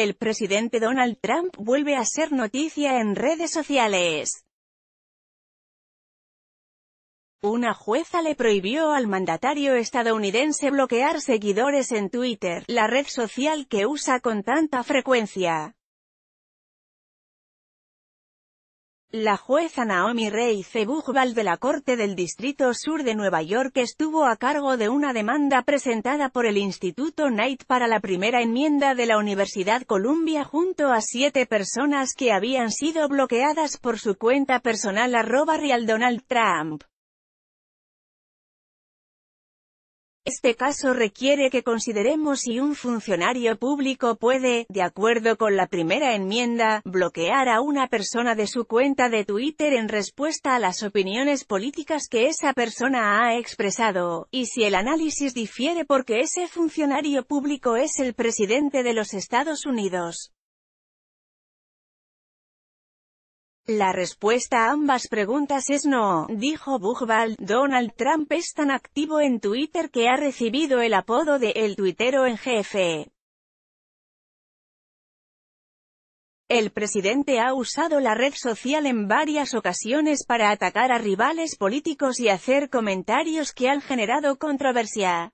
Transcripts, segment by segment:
El presidente Donald Trump vuelve a ser noticia en redes sociales. Una jueza le prohibió al mandatario estadounidense bloquear seguidores en Twitter, la red social que usa con tanta frecuencia. La jueza Naomi Rey Buchwald de la Corte del Distrito Sur de Nueva York estuvo a cargo de una demanda presentada por el Instituto Knight para la primera enmienda de la Universidad Columbia junto a siete personas que habían sido bloqueadas por su cuenta personal arroba real Donald Trump. Este caso requiere que consideremos si un funcionario público puede, de acuerdo con la primera enmienda, bloquear a una persona de su cuenta de Twitter en respuesta a las opiniones políticas que esa persona ha expresado, y si el análisis difiere porque ese funcionario público es el presidente de los Estados Unidos. La respuesta a ambas preguntas es no, dijo Buchwald. Donald Trump es tan activo en Twitter que ha recibido el apodo de «el tuitero en jefe». El presidente ha usado la red social en varias ocasiones para atacar a rivales políticos y hacer comentarios que han generado controversia.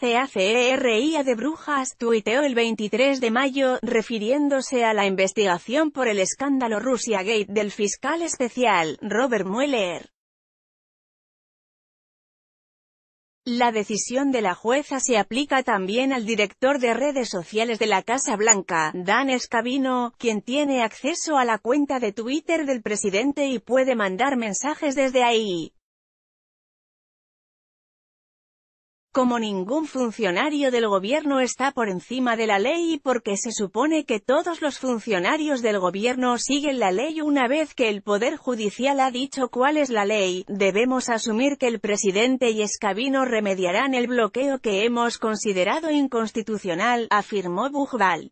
CACERIA e de Brujas tuiteó el 23 de mayo, refiriéndose a la investigación por el escándalo Gate del fiscal especial, Robert Mueller. La decisión de la jueza se aplica también al director de redes sociales de la Casa Blanca, Dan Escabino, quien tiene acceso a la cuenta de Twitter del presidente y puede mandar mensajes desde ahí. como ningún funcionario del gobierno está por encima de la ley y porque se supone que todos los funcionarios del gobierno siguen la ley una vez que el Poder Judicial ha dicho cuál es la ley, debemos asumir que el presidente y Escabino remediarán el bloqueo que hemos considerado inconstitucional, afirmó Bujval.